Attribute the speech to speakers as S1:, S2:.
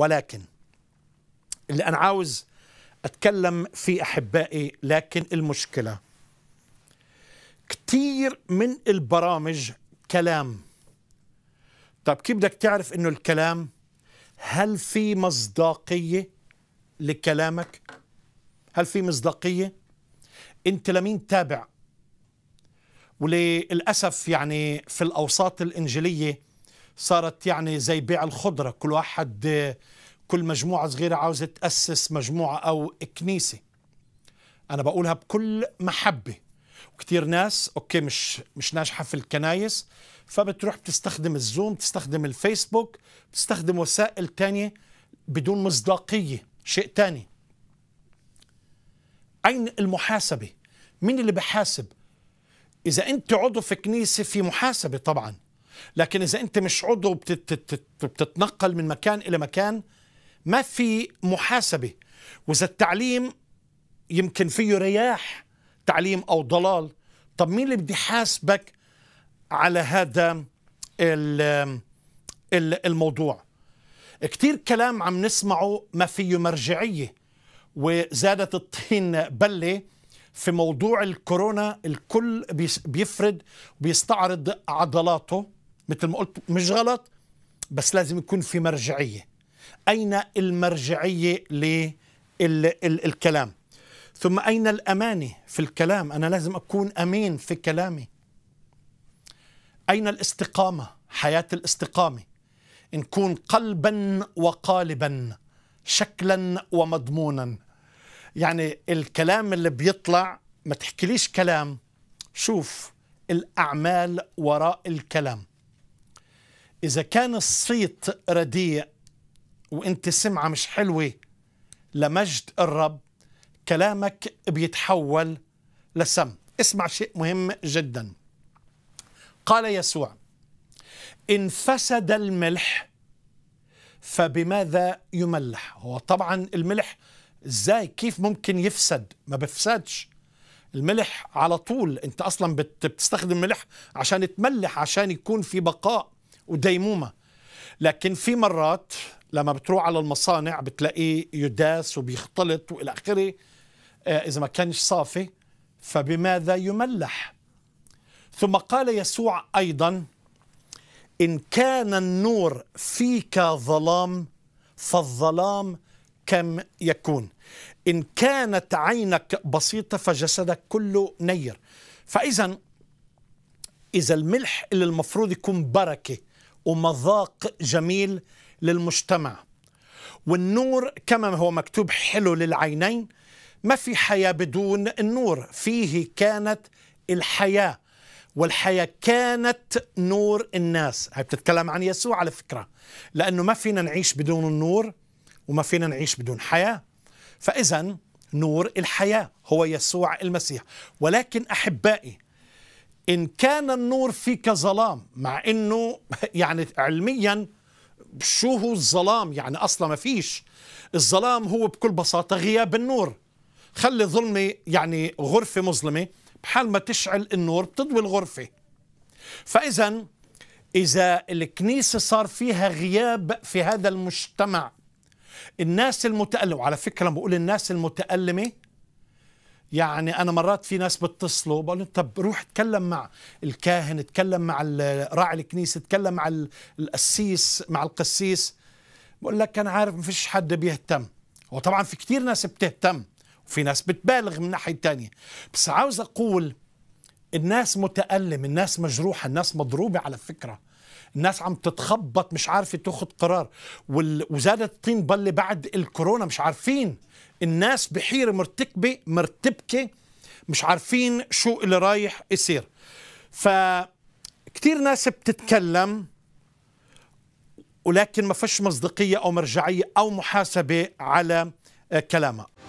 S1: ولكن اللي أنا عاوز أتكلم فيه أحبائي لكن المشكلة كتير من البرامج كلام طب كيف بدك تعرف إنه الكلام هل في مصداقية لكلامك هل في مصداقية أنت لمين تابع وللأسف يعني في الأوساط الإنجيلية صارت يعني زي بيع الخضرة كل واحد كل مجموعة صغيرة عاوزة تأسس مجموعة أو كنيسة أنا بقولها بكل محبة وكتير ناس أوكي مش مش ناجحة في الكنايس فبتروح بتستخدم الزوم بتستخدم الفيسبوك بتستخدم وسائل تانية بدون مصداقية شيء تاني أين المحاسبة؟ مين اللي بحاسب؟ إذا أنت عضو في كنيسة في محاسبة طبعاً لكن إذا أنت مش عضو بتتنقل من مكان إلى مكان ما في محاسبة وإذا التعليم يمكن فيه رياح تعليم أو ضلال طب مين اللي بدي حاسبك على هذا الموضوع كتير كلام عم نسمعه ما فيه مرجعية وزادت الطين بلة في موضوع الكورونا الكل بيفرد وبيستعرض عضلاته مثل ما قلت مش غلط بس لازم يكون في مرجعية أين المرجعية للكلام ثم أين الأمانة في الكلام أنا لازم أكون أمين في كلامي أين الاستقامة حياة الاستقامة نكون قلبا وقالبا شكلا ومضمونا يعني الكلام اللي بيطلع ما تحكيليش كلام شوف الأعمال وراء الكلام إذا كان الصيت رديء وأنت سمعة مش حلوة لمجد الرب كلامك بيتحول لسم اسمع شيء مهم جدا قال يسوع إن فسد الملح فبماذا يملح هو طبعا الملح ازاي كيف ممكن يفسد ما بفسدش الملح على طول انت اصلا بتستخدم ملح عشان تملح عشان يكون في بقاء وديمومه لكن في مرات لما بتروح على المصانع بتلاقيه يداس وبيختلط والى اخره آه، اذا ما كانش صافي فبماذا يملح ثم قال يسوع ايضا ان كان النور فيك ظلام فالظلام كم يكون ان كانت عينك بسيطه فجسدك كله نير فاذا اذا الملح اللي المفروض يكون بركه ومذاق جميل للمجتمع والنور كما هو مكتوب حلو للعينين ما في حياة بدون النور فيه كانت الحياة والحياة كانت نور الناس هي بتتكلم عن يسوع على فكرة لأنه ما فينا نعيش بدون النور وما فينا نعيش بدون حياة فإذا نور الحياة هو يسوع المسيح ولكن أحبائي إن كان النور فيك ظلام مع إنه يعني علميا شو هو الظلام يعني أصلا ما فيش الظلام هو بكل بساطة غياب النور خلي ظلمة يعني غرفة مظلمة بحال ما تشعل النور بتضوي الغرفة فإذا إذا الكنيسة صار فيها غياب في هذا المجتمع الناس المتألمة وعلى فكرة بقول الناس المتألمة يعني انا مرات في ناس بتصلوا بقول لهم طب روح اتكلم مع الكاهن اتكلم مع راعي الكنيسه اتكلم مع القسيس مع القسيس بقول لك انا عارف ما فيش حد بيهتم وطبعا في كتير ناس بتهتم وفي ناس بتبالغ من ناحيه تانية بس عاوز اقول الناس متألم الناس مجروحه الناس مضروبه على فكره الناس عم تتخبط مش عارفه تاخذ قرار وزادت الطين بله بعد الكورونا مش عارفين الناس بحيره مرتكبه مرتبكه مش عارفين شو اللي رايح يصير ف كثير ناس بتتكلم ولكن ما فيش مصداقيه او مرجعيه او محاسبه على آه، كلامها